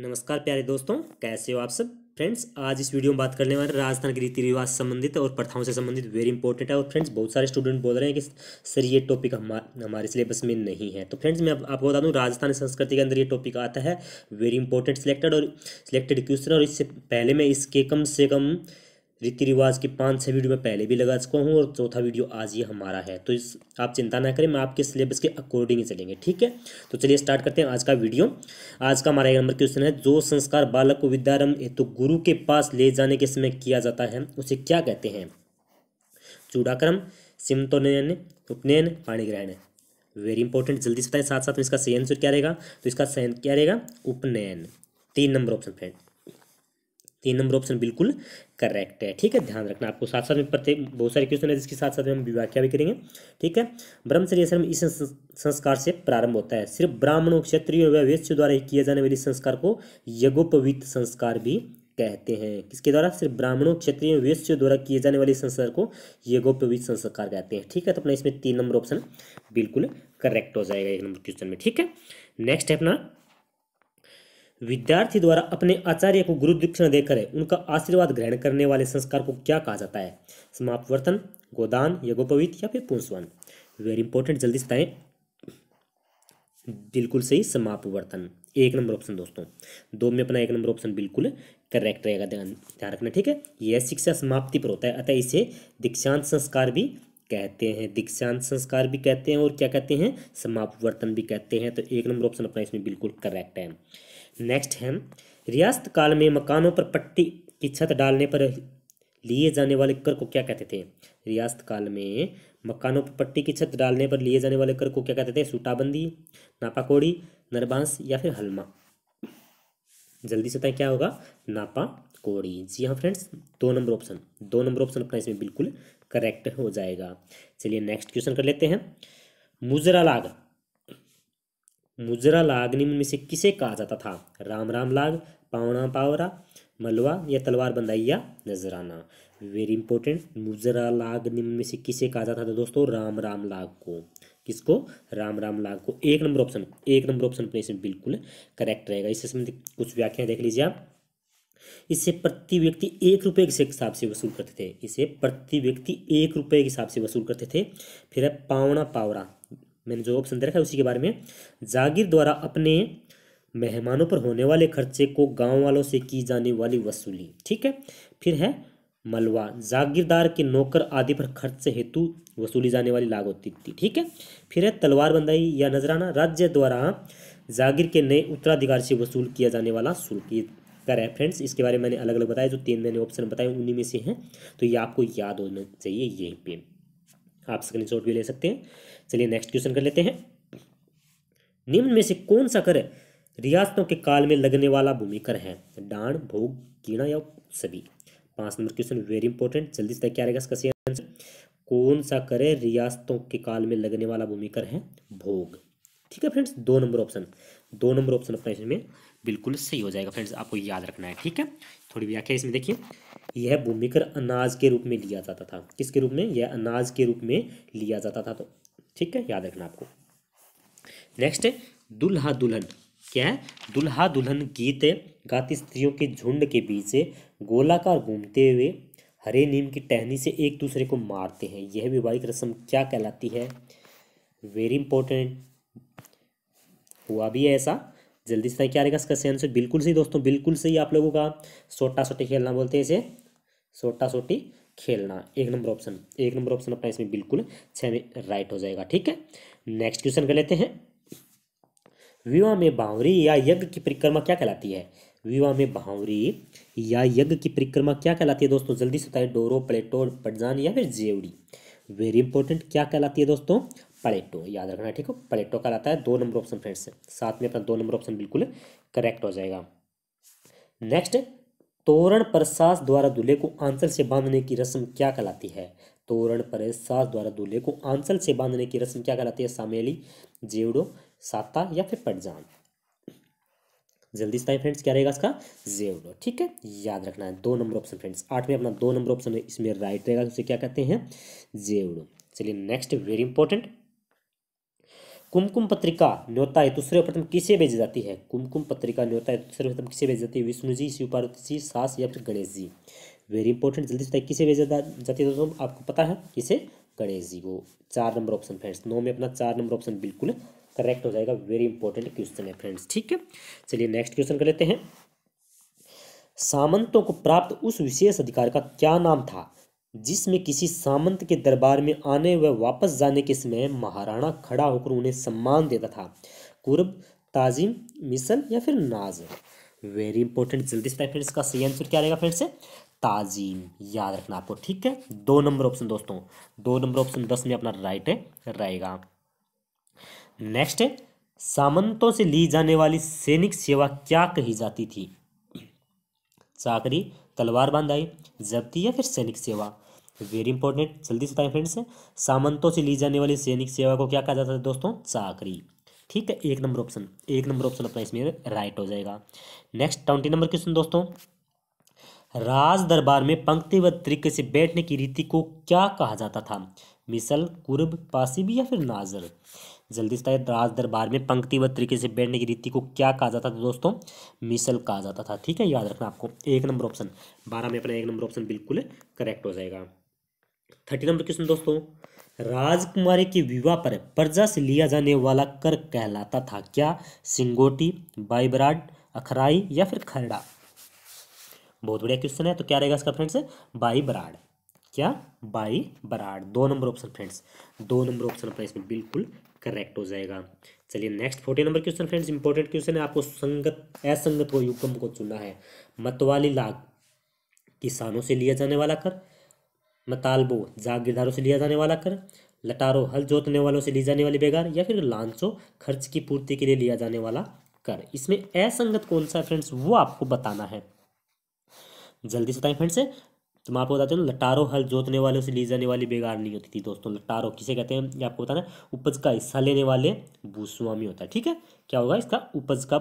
नमस्कार प्यारे दोस्तों कैसे हो आप सब फ्रेंड्स आज इस वीडियो में बात करने वाले राजस्थान के रीति रिवाज संबंधित और प्रथाओं से संबंधित वेरी इंपॉर्टेंट है और फ्रेंड्स बहुत सारे स्टूडेंट बोल रहे हैं कि सर ये टॉपिक हमारे हमारे सिलेबस में नहीं है तो फ्रेंड्स मैं आप, आपको बता दूं राजस्थान संस्कृति के अंदर ये टॉपिक आता है वेरी इंपॉर्टेंट सिलेक्टेड और सिलेक्टेड क्वेश्चन और इससे पहले मैं इसके कम से कम रीति रिवाज की पाँच छः वीडियो मैं पहले भी लगा चुका हूँ और चौथा वीडियो आज ये हमारा है तो इस आप चिंता ना करें मैं आपके सिलेबस के अकॉर्डिंग ही चलेंगे ठीक है तो चलिए स्टार्ट करते हैं आज का वीडियो आज का हमारा एक नंबर क्वेश्चन है जो संस्कार बालक को विद्यारंभ हेतु तो गुरु के पास ले जाने के समय किया जाता है उसे क्या कहते हैं चूड़ाक्रम सिमतोनयन उपनयन पाणी ग्रहण वेरी इंपॉर्टेंट जल्दी से बताएं साथ साथ में इसका सही आंसर क्या रहेगा तो इसका सही क्या रहेगा उपनयन तीन नंबर ऑप्शन फ्रेंड तीन नंबर ऑप्शन बिल्कुल करेक्ट है ठीक है ध्यान रखना आपको साथ साथ में प्रत्येक बहुत सारे क्वेश्चन है जिसके साथ साथ में हम व्याख्या भी करेंगे ठीक है ब्रह्मचर्य आश्रम इस संस्कार से प्रारंभ होता है सिर्फ ब्राह्मणों क्षत्रियों व वैश्य द्वारा ही किए जाने वाले संस्कार को यज्ञोपवीत संस्कार भी कहते हैं किसके द्वारा सिर्फ ब्राह्मणों क्षत्रियों वैश्य द्वारा किए जाने वाले संस्कार को यज्ञोपवीत संस्कार कहते हैं ठीक है तो अपना इसमें तीन नंबर ऑप्शन बिल्कुल करेक्ट हो जाएगा एक नंबर क्वेश्चन में ठीक है नेक्स्ट है अपना विद्यार्थी द्वारा अपने आचार्य को गुरु दीक्षण देकर उनका आशीर्वाद ग्रहण करने वाले संस्कार को क्या कहा जाता है समाप्त वर्तन गोदान यज्ञोपवीत या फिर पुंसवन वेरी इंपॉर्टेंट जल्दी से बिल्कुल सही समाप्त वर्तन एक नंबर ऑप्शन दोस्तों दो में अपना एक नंबर ऑप्शन बिल्कुल करेक्ट रहेगा ध्यान ध्यान रखना ठीक है यह शिक्षा समाप्ति पर होता है अतः इसे दीक्षांत संस्कार भी कहते हैं दीक्षांत संस्कार भी कहते हैं और क्या कहते हैं समापवर्तन भी कहते हैं तो एक नंबर ऑप्शन अपना इसमें बिल्कुल करेक्ट है नेक्स्ट है रियासत काल में मकानों पर पट्टी की छत डालने पर लिए जाने वाले कर को क्या कहते थे रियासत काल में मकानों पर पट्टी की छत डालने पर लिए जाने वाले कर को क्या कहते थे सूटाबंदी नापाकोड़ी नरबांस या फिर हलमा जल्दी से क्या होगा नापा कोड़ी जी हाँ फ्रेंड्स दो नंबर ऑप्शन दो नंबर ऑप्शन अपना इसमें बिल्कुल करेक्ट हो जाएगा चलिए नेक्स्ट क्वेश्चन कर लेते हैं मुजरा लाग मुजरा लाग निम्न में से किसे कहा जाता था राम राम लाग पावना पावरा मलवा या तलवार बंदाइया नजराना वेरी इंपॉर्टेंट मुजरा लाग निम्न में से किसे कहा जाता था दोस्तों राम राम लाग को किसको राम राम लाग को एक नंबर ऑप्शन एक नंबर ऑप्शन इसमें बिल्कुल करेक्ट रहेगा इससे संबंधित कुछ व्याख्या देख लीजिए आप इसे प्रति व्यक्ति एक रुपये के हिसाब से वसूल करते थे इसे प्रति व्यक्ति एक रुपये के हिसाब से वसूल करते थे फिर है पावना पावरा मैंने जो ऑप्शन दे रखा है उसी के बारे में जागीर द्वारा अपने मेहमानों पर होने वाले खर्चे को गांव वालों से की जाने वाली वसूली ठीक है फिर है मलवा जागीरदार के नौकर आदि पर खर्च हेतु वसूली जाने वाली लागत ठीक है फिर है तलवार बंदाई या नजराना राज्य द्वारा जागीर के नए उत्तराधिकार से वसूल किया जाने वाला शुल्क कर रहे हैं फ्रेंड्स इसके बारे में मैंने अलग अलग बताया जो तीन मैंने ऑप्शन बताए उन्हीं में से हैं तो ये आपको याद होना चाहिए यहीं पे आप स्क्रीन भी ले सकते हैं चलिए नेक्स्ट क्वेश्चन कर लेते हैं निम्न में से कौन सा कर रियासतों के काल में लगने वाला भूमिकर है डांड भोग कीड़ा या सभी पांच नंबर क्वेश्चन वेरी इंपॉर्टेंट जल्दी से क्या रहेगा इसका सही आंसर कौन सा करे रियासतों के काल में लगने वाला भूमिकर है भोग ठीक है फ्रेंड्स दो नंबर ऑप्शन दो नंबर ऑप्शन अपना इसमें बिल्कुल सही हो जाएगा फ्रेंड्स आपको याद रखना है ठीक है थोड़ी व्याख्या इसमें देखिए यह भूमिकर अनाज के रूप में लिया जाता था किसके रूप में यह अनाज के रूप में लिया जाता था तो ठीक है याद रखना आपको नेक्स्ट दुल्हा दुल्हन क्या है दुल्हा दुल्हन गीत गाती स्त्रियों के झुंड के बीच से गोलाकार घूमते हुए हरे नीम की टहनी से एक दूसरे को मारते हैं यह वैवाहिक रस्म क्या कहलाती है वेरी इंपॉर्टेंट हुआ भी है ऐसा जल्दी से क्या रहेगा इसका सही आंसर बिल्कुल सही दोस्तों बिल्कुल सही आप लोगों का सोटा सोटी खेलना बोलते हैं इसे सोटा सोटी खेलना एक नंबर ऑप्शन एक नंबर ऑप्शन अपना इसमें बिल्कुल छः में राइट हो जाएगा ठीक है नेक्स्ट क्वेश्चन कर लेते हैं विवाह में बावरी या यज्ञ की परिक्रमा क्या कहलाती है विवाह में भावरी या यज्ञ की परिक्रमा क्या कहलाती है दोस्तों जल्दी से बताइए डोरो प्लेटो पटजान या फिर जेवड़ी वेरी इंपॉर्टेंट क्या कहलाती है दोस्तों पलेटो याद रखना ठीक है पलेटो का आता है दो नंबर ऑप्शन फ्रेंड्स साथ में अपना दो नंबर ऑप्शन बिल्कुल करेक्ट हो जाएगा नेक्स्ट तोरण पर सास द्वारा दूल्हे को आंसल से बांधने की रस्म क्या कहलाती है तोरण पर सास द्वारा दूल्हे को आंसल से बांधने की रस्म क्या कहलाती है सामेली जेवड़ो साता या फिर पटजान जल्दी से फ्रेंड्स क्या रहेगा इसका जेवड़ो ठीक है याद रखना है दो नंबर ऑप्शन फ्रेंड्स आठ में अपना दो नंबर ऑप्शन है इसमें राइट रहेगा उसे क्या कहते हैं जेवड़ो चलिए नेक्स्ट वेरी इंपॉर्टेंट कुमकुम पत्रिका न्योता है तो सर्वप्रथम किसे भेजी जाती है कुमकुम पत्रिका न्योता है तो सर्वप्रथम किसे भेजी जाती है विष्णु जी शिव पार्वती जी सास या फिर गणेश जी वेरी इंपॉर्टेंट जल्दी से किसे भेजा जाती है दोस्तों आपको पता है किसे गणेश जी को चार नंबर ऑप्शन फ्रेंड्स नौ में अपना चार नंबर ऑप्शन बिल्कुल करेक्ट हो जाएगा वेरी इंपॉर्टेंट क्वेश्चन है फ्रेंड्स ठीक है चलिए नेक्स्ट क्वेश्चन कर लेते हैं सामंतों को प्राप्त उस विशेष अधिकार का क्या नाम था जिसमें किसी सामंत के दरबार में आने व वापस जाने के समय महाराणा खड़ा होकर उन्हें सम्मान देता था कुर्ब ताजिम मिसल या फिर नाज वेरी इंपॉर्टेंट जल्दी से फ्रेंड्स का सही आंसर क्या रहेगा फ्रेंड्स ताजीम याद रखना आपको ठीक है दो नंबर ऑप्शन दोस्तों दो नंबर ऑप्शन दस में अपना राइट रहेगा नेक्स्ट है सामंतों से ली जाने वाली सैनिक सेवा क्या कही जाती थी चाकरी तलवार बांधाई जब्ती या फिर सैनिक सेवा वेरी तो इंपॉर्टेंट जल्दी से बताएं फ्रेंड्स सामंतों से ली जाने वाली सैनिक सेवा को क्या कहा जाता है दोस्तों चाकरी ठीक है एक नंबर ऑप्शन एक नंबर ऑप्शन अपना इसमें राइट हो जाएगा नेक्स्ट ट्वेंटी नंबर क्वेश्चन दोस्तों राज दरबार में पंक्तिबद्ध तरीके से बैठने की रीति को क्या कहा जाता था मिसल कुर्ब पासिब या फिर नाजर जल्दी से राज दरबार में पंक्तिबद्ध तरीके से बैठने की रीति को क्या कहा जाता था दोस्तों मिसल कहा जाता था ठीक है याद रखना आपको एक नंबर ऑप्शन बारह में अपना एक नंबर ऑप्शन बिल्कुल करेक्ट हो जाएगा थर्टी नंबर क्वेश्चन दोस्तों राजकुमारी के विवाह पर प्रजा से लिया जाने वाला कर कहलाता था क्या सिंगोटी बाइब्राड अखराई या फिर खरड़ा बहुत बढ़िया क्वेश्चन है तो क्या रहेगा इसका फ्रेंड्स बाई बराड क्या बाई बराड दो नंबर ऑप्शन फ्रेंड्स दो नंबर ऑप्शन अपना इसमें बिल्कुल करेक्ट हो जाएगा चलिए next forty number question friends important question है आपको संगत असंगत को युगम को चुनना है मतवाली लाग किसानों से लिया जाने वाला कर मतालबो जागीरदारों से लिया जाने वाला कर लटारो हल जोतने वालों से ली जाने वाली बेगार या फिर लांचो खर्च की पूर्ति के लिए लिया जाने वाला कर इसमें असंगत कौन सा है फ्रेंड्स वो आपको बताना है जल्दी से बताएं फ्रेंड्स तो मैं आपको बताते हैं लटारो हल जोतने वाले से ली जाने वाली बेगार नहीं होती थी दोस्तों लटारो किसे कहते हैं ये आपको बताना है उपज का हिस्सा लेने वाले भूस्वामी होता है ठीक है क्या होगा इसका उपज का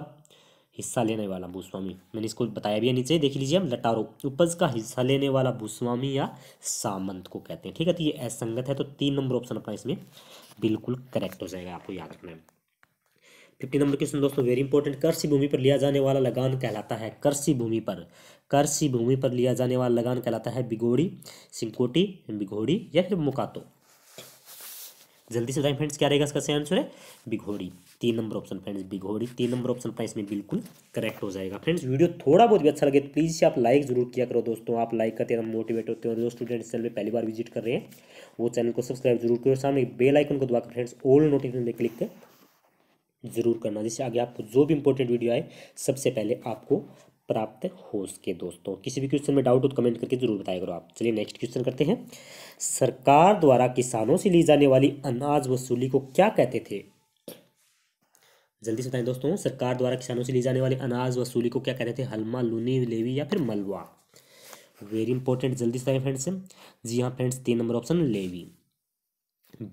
हिस्सा लेने वाला भूस्वामी मैंने इसको बताया भी है नीचे देख लीजिए हम लटारो उपज का हिस्सा लेने वाला भूस्वामी या सामंत को कहते हैं ठीक है तो ये असंगत है तो तीन नंबर ऑप्शन अपना इसमें बिल्कुल करेक्ट हो जाएगा आपको याद रखना है फिफ्टी नंबर क्वेश्चन दोस्तों वेरी इंपॉर्टेंट कृषि भूमि पर लिया जाने वाला लगान कहलाता है कृषि भूमि पर कृषि भूमि पर लिया जाने वाला लगान कहलाता है बिगोड़ी सिंकोटी बिघोड़ी या फिर मुकातो जल्दी से बताएं फ्रेंड्स क्या रहेगा इसका सही आंसर है बिघोड़ी तीन नंबर ऑप्शन फ्रेंड्स बिघोड़ी तीन नंबर ऑप्शन अपना इसमें बिल्कुल करेक्ट हो जाएगा फ्रेंड्स वीडियो थोड़ा बहुत भी अच्छा लगे तो प्लीज़ इसे आप लाइक जरूर किया करो दोस्तों आप लाइक करते हैं मोटिवेट होते हैं जो स्टूडेंट्स चैनल पर पहली बार विजिट कर रहे हैं वो चैनल को सब्सक्राइब जरूर करो सामने बेलाइकन को दबाकर फ्रेंड्स ओल्ड नोटिफिकेशन पर क्लिक जरूर करना जिससे आगे आपको जो भी इंपॉर्टेंट वीडियो आए सबसे पहले आपको प्राप्त हो सके दोस्तों किसी भी क्वेश्चन में डाउट हो तो कमेंट करके जरूर बताया करो आप चलिए नेक्स्ट क्वेश्चन करते हैं सरकार द्वारा किसानों से ली जाने वाली अनाज वसूली को क्या कहते थे जल्दी से बताएं दोस्तों सरकार द्वारा किसानों से ली जाने वाली अनाज वसूली को क्या कहते थे हलमा लूनी लेवी या फिर मलवा वेरी इंपॉर्टेंट जल्दी से बताएं फ्रेंड्स जी हाँ फ्रेंड्स तीन नंबर ऑप्शन लेवी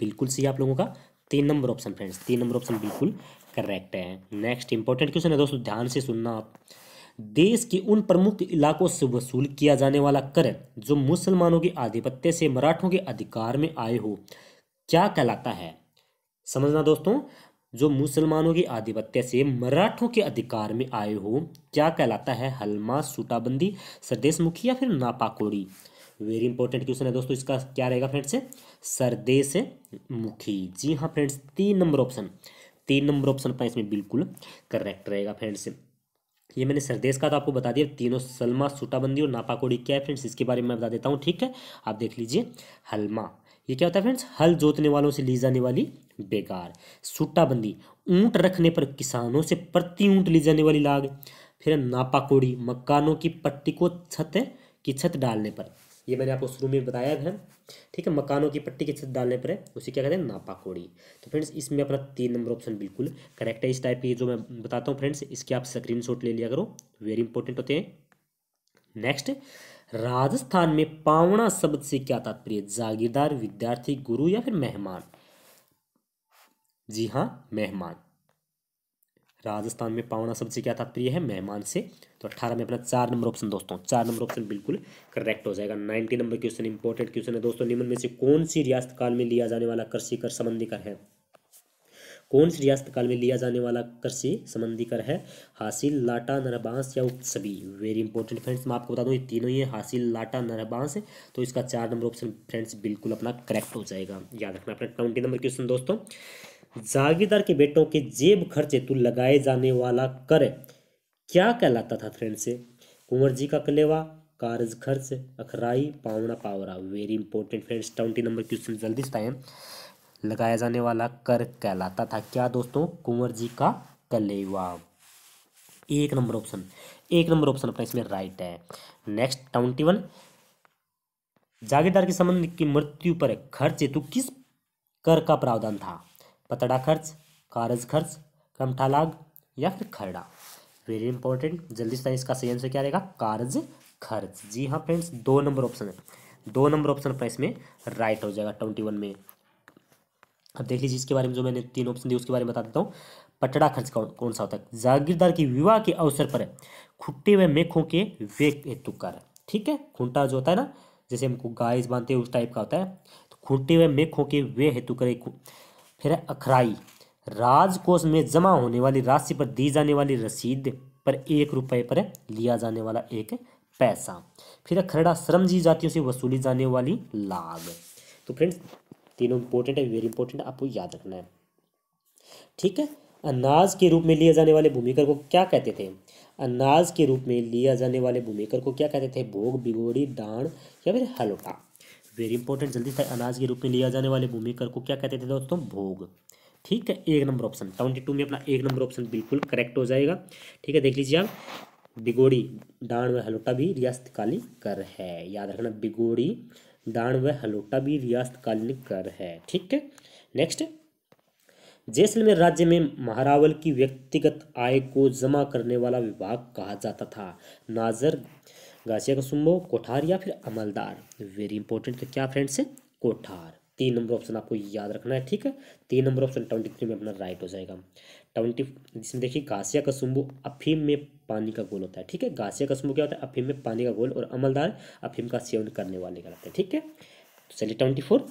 बिल्कुल सही आप लोगों का तीन नंबर ऑप्शन फ्रेंड्स तीन नंबर ऑप्शन बिल्कुल करेक्ट है नेक्स्ट इंपॉर्टेंट क्वेश्चन है दोस्तों ध्यान से सुनना आप देश के उन प्रमुख इलाकों से वसूल किया जाने वाला कर जो मुसलमानों के आधिपत्य से मराठों के अधिकार में आए हो क्या कहलाता है समझना दोस्तों जो मुसलमानों के आधिपत्य से मराठों के अधिकार में आए हो क्या कहलाता है हलमा सूटाबंदी सरदेश मुखी या फिर नापाकोड़ी वेरी इंपॉर्टेंट क्वेश्चन है दोस्तों इसका क्या रहेगा फ्रेंड्स सरदेश मुखी जी हाँ फ्रेंड्स तीन नंबर ऑप्शन तीन नंबर ऑप्शन पर इसमें बिल्कुल करेक्ट रहेगा फ्रेंड्स ये मैंने सरदेश का तो आपको बता दिया तीनों सलमा सूटाबंदी और नापाकोड़ी क्या है फ्रेंड्स इसके बारे में मैं बता देता हूँ ठीक है आप देख लीजिए हलमा ये क्या होता है फ्रेंड्स हल जोतने वालों से ली जाने वाली बेकार सूटाबंदी ऊंट रखने पर किसानों से प्रति ऊंट ली जाने वाली लाग फिर नापाकोड़ी मकानों की पट्टी को छत की छत डालने पर ये मैंने आपको शुरू में बताया है ठीक है मकानों की पट्टी के छत डालने पर है उसे क्या कहते हैं नापाकोड़ी तो फ्रेंड्स इसमें अपना तीन नंबर ऑप्शन बिल्कुल करेक्ट है इस टाइप की जो मैं बताता हूँ फ्रेंड्स इसके आप स्क्रीन ले लिया करो वेरी इंपॉर्टेंट होते हैं नेक्स्ट राजस्थान में पावना शब्द से क्या तात्पर्य जागीरदार विद्यार्थी गुरु या फिर मेहमान जी हाँ मेहमान राजस्थान में पावना सबसे क्या तात्पर्य है मेहमान से तो अट्ठारह में अपना चार नंबर ऑप्शन दोस्तों चार नंबर ऑप्शन बिल्कुल करेक्ट हो जाएगा ninety number question important question है दोस्तों निम्न में से कौन सी रियासत काल में लिया जाने वाला कृषि कर संबंधी कर है कौन सी रियासत काल में लिया जाने वाला कृषि संबंधी कर है हासिल लाटा नरबांस या उक्त सभी वेरी इंपॉर्टेंट फ्रेंड्स मैं आपको बता दूँ ये तीनों ही है हासिल लाटा नरबांस तो इसका चार नंबर ऑप्शन फ्रेंड्स बिल्कुल अपना करेक्ट हो जाएगा याद रखना अपना ट्वेंटी नंबर क्वेश्चन दोस्तों जागीरदार के बेटों के जेब खर्च तू तो लगाए जाने वाला कर क्या कहलाता था फ्रेंड से कुंवर जी का कलेवा कार्ज खर्च अखराई पावना पावरा very important friends twenty number question जल्दी से टाइम लगाया जाने वाला कर कहलाता था क्या दोस्तों कुंवर जी का कलेवा एक नंबर ऑप्शन एक नंबर ऑप्शन अपना इसमें राइट है नेक्स्ट ट्वेंटी वन जागीरदार के संबंध की मृत्यु पर खर्च हेतु किस कर का प्रावधान था पतड़ा खर्च कारज खर्च कमठा लाग या फिर खरड़ा वेरी इंपॉर्टेंट जल्दी से इसका सही आंसर क्या रहेगा कारज खर्च जी हाँ फ्रेंड्स दो नंबर ऑप्शन है दो नंबर ऑप्शन पर इसमें राइट हो जाएगा ट्वेंटी वन में अब देख लीजिए इसके बारे में जो मैंने तीन ऑप्शन दिए उसके बारे में बता देता हूँ पटड़ा खर्च कौन कौन सा होता है जागीरदार की विवाह के अवसर पर खुट्टे व मेखों के वे हेतु कर ठीक है खूंटा जो होता है ना जैसे हमको गाय बांधते हैं उस टाइप का होता है तो खुट्टे व मेखों के वे हेतु करें फिर है अखराई राजकोष में जमा होने वाली राशि पर दी जाने वाली रसीद पर एक रुपये पर लिया जाने वाला एक पैसा फिर है खरड़ा श्रमजीवी जातियों से वसूली जाने वाली लाभ तो फ्रेंड्स तीनों इंपॉर्टेंट है वेरी इंपॉर्टेंट आपको याद रखना है ठीक है अनाज के रूप में लिए जाने वाले भूमिकर को क्या कहते थे अनाज के रूप में लिया जाने वाले भूमिकर को क्या कहते थे भोग बिगोड़ी डांड या फिर हलोटा वेरी इंपॉर्टेंट जल्दी से अनाज के रूप में लिया जाने वाले भूमि कर को क्या कहते थे दोस्तों भोग ठीक है एक नंबर ऑप्शन ट्वेंटी टू में अपना एक नंबर ऑप्शन बिल्कुल करेक्ट हो जाएगा ठीक है देख लीजिए आप बिगोड़ी डांड व हलोटा भी रियासत काली कर है याद रखना बिगोड़ी डांड व हलोटा भी रियासत काली कर है ठीक है नेक्स्ट जैसलमेर राज्य में महारावल की व्यक्तिगत आय को जमा करने वाला विभाग कहा जाता था नाजर गासिया का सुम्बो कोठार या फिर अमलदार वेरी इंपॉर्टेंट तो क्या फ्रेंड्स है कोठार तीन नंबर ऑप्शन आपको याद रखना है ठीक है तीन नंबर ऑप्शन ट्वेंटी थ्री में अपना राइट हो जाएगा ट्वेंटी जिसमें देखिए गासिया का सुम्बो अफीम में पानी का गोल होता है ठीक है गासिया का सुम्बो क्या होता है अफीम में पानी का गोल और अमलदार अफीम का सेवन करने वाले का रहता है ठीक है तो चलिए ट्वेंटी फोर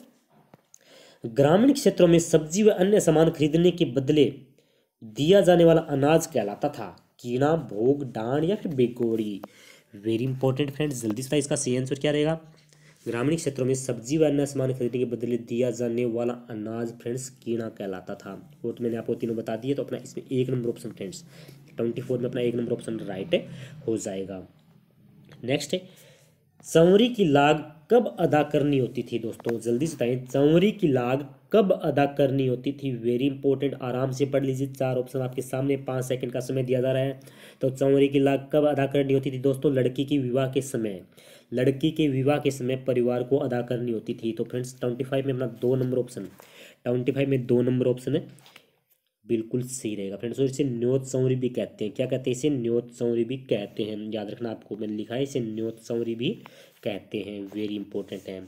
ग्रामीण क्षेत्रों में सब्जी व अन्य सामान खरीदने के बदले दिया जाने वाला अनाज कहलाता था कीड़ा भोग डांड या फिर बेगोड़ी वेरी इंपॉर्टेंट फ्रेंड जल्दी से इसका सही आंसर क्या रहेगा ग्रामीण क्षेत्रों में सब्जी व अन्य सामान खरीदने के बदले दिया जाने वाला अनाज फ्रेंड्स कीड़ा कहलाता था वो तो मैंने आपको तीनों बता दिए तो अपना इसमें एक number option friends twenty four में अपना एक नंबर ऑप्शन राइट हो जाएगा नेक्स्ट है चवरी की लाग कब अदा करनी होती थी दोस्तों जल्दी से बताएं चवरी की लाग कब अदा करनी होती थी वेरी इंपॉर्टेंट आराम से पढ़ लीजिए चार ऑप्शन आपके सामने पाँच सेकंड का समय दिया जा रहा है तो चौरी की लाख कब अदा करनी होती थी दोस्तों लड़की की विवाह के समय लड़की के विवाह के समय परिवार को अदा करनी होती थी तो फ्रेंड्स ट्वेंटी फाइव में अपना दो नंबर ऑप्शन ट्वेंटी फाइव में दो नंबर ऑप्शन है बिल्कुल सही रहेगा फ्रेंड्स और इसे न्योत सौरी भी कहते हैं क्या कहते हैं इसे न्योत सौरी भी कहते हैं याद रखना आपको मैंने लिखा है इसे न्योत सौरी भी कहते हैं वेरी इंपॉर्टेंट है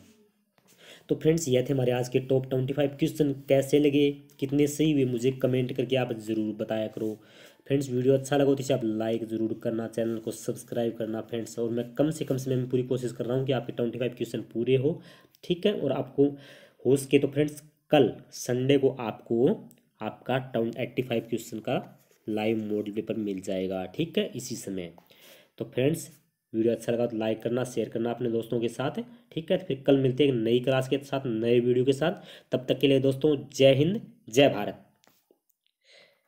तो फ्रेंड्स ये थे हमारे आज के टॉप ट्वेंटी फाइव क्वेश्चन कैसे लगे कितने सही हुए मुझे कमेंट करके आप ज़रूर बताया करो फ्रेंड्स वीडियो अच्छा लगा तो इसे आप लाइक ज़रूर करना चैनल को सब्सक्राइब करना फ्रेंड्स और मैं कम से कम समय में पूरी कोशिश कर रहा हूँ कि आपके ट्वेंटी फाइव क्वेश्चन पूरे हो ठीक है और आपको हो सके तो फ्रेंड्स कल संडे को आपको आपका टाउन एट्टी फाइव क्वेश्चन का लाइव मॉडल पेपर मिल जाएगा ठीक है इसी समय तो फ्रेंड्स वीडियो अच्छा लगा तो लाइक करना शेयर करना अपने दोस्तों के साथ ठीक है तो फिर कल मिलते हैं नई क्लास के साथ नए वीडियो के साथ तब तक के लिए दोस्तों जय हिंद जय भारत